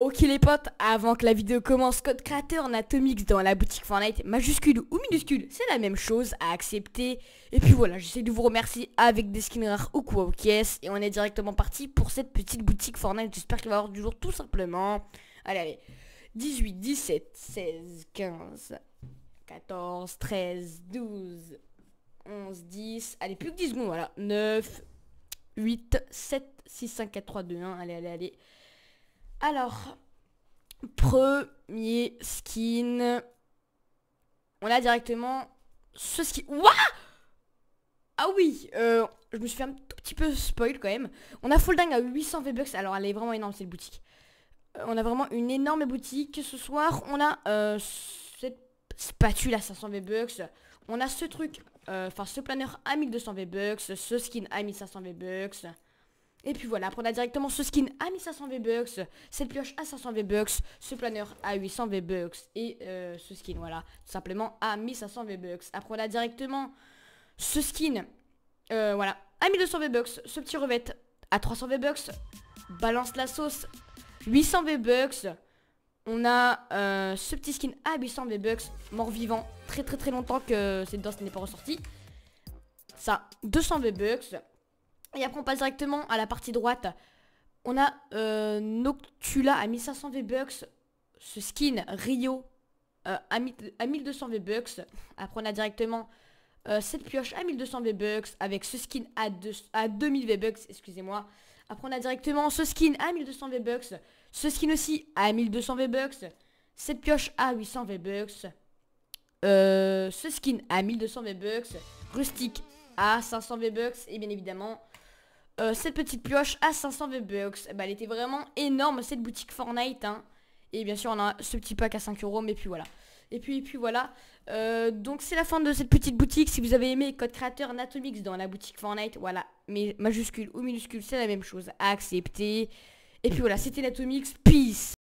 Ok les potes, avant que la vidéo commence, code créateur en Atomix dans la boutique Fortnite, majuscule ou minuscule, c'est la même chose à accepter. Et puis voilà, j'essaie de vous remercier avec des skins rares ou quoi ok et on est directement parti pour cette petite boutique Fortnite, j'espère qu'il va y avoir du jour tout simplement. Allez, allez, 18, 17, 16, 15, 14, 13, 12, 11, 10, allez plus que 10 secondes, voilà, 9, 8, 7, 6, 5, 4, 3, 2, 1, allez, allez, allez. Alors, premier skin. On a directement ce skin. Wouah ah oui, euh, je me suis fait un tout petit peu spoil quand même. On a Folding à 800 V-Bucks. Alors, elle est vraiment énorme cette boutique. Euh, on a vraiment une énorme boutique. Ce soir, on a euh, cette spatule à 500 V-Bucks. On a ce truc, enfin ce planeur à 1200 V-Bucks. Ce skin à 1500 V-Bucks. Et puis voilà, après on a directement ce skin à 1500 V-Bucks, cette pioche à 500 V-Bucks, ce planeur à 800 V-Bucks et euh, ce skin, voilà, tout simplement à 1500 V-Bucks. Après on a directement ce skin, euh, voilà, à 1200 V-Bucks, ce petit revêt à 300 V-Bucks, balance la sauce, 800 V-Bucks. On a euh, ce petit skin à 800 V-Bucks, mort-vivant, très très très longtemps que cette danse n'est pas ressortie. Ça, 200 V-Bucks. Et après, on passe directement à la partie droite. On a euh, Noctula à 1500 V-Bucks. Ce skin Rio euh, à, 1200 V-Bucks. Après, on a directement euh, cette pioche à 1200 V-Bucks. Avec ce skin à, à 2000 V-Bucks, excusez-moi. Après, on a directement ce skin à 1200 V-Bucks. Ce skin aussi à 1200 V-Bucks. Cette pioche à 800 V-Bucks. ce skin à 1200 V-Bucks. Rustique à 500 V-Bucks et bien évidemment euh, cette petite pioche à 500 V-Bucks. Bah, elle était vraiment énorme cette boutique Fortnite. Hein. Et bien sûr on a ce petit pack à 5 euros mais puis voilà. Et puis, et puis voilà. Euh, donc c'est la fin de cette petite boutique. Si vous avez aimé code créateur Natomix dans la boutique Fortnite, voilà. Mais majuscule ou minuscule, c'est la même chose. À accepter. Et puis voilà, c'était Natomix. Peace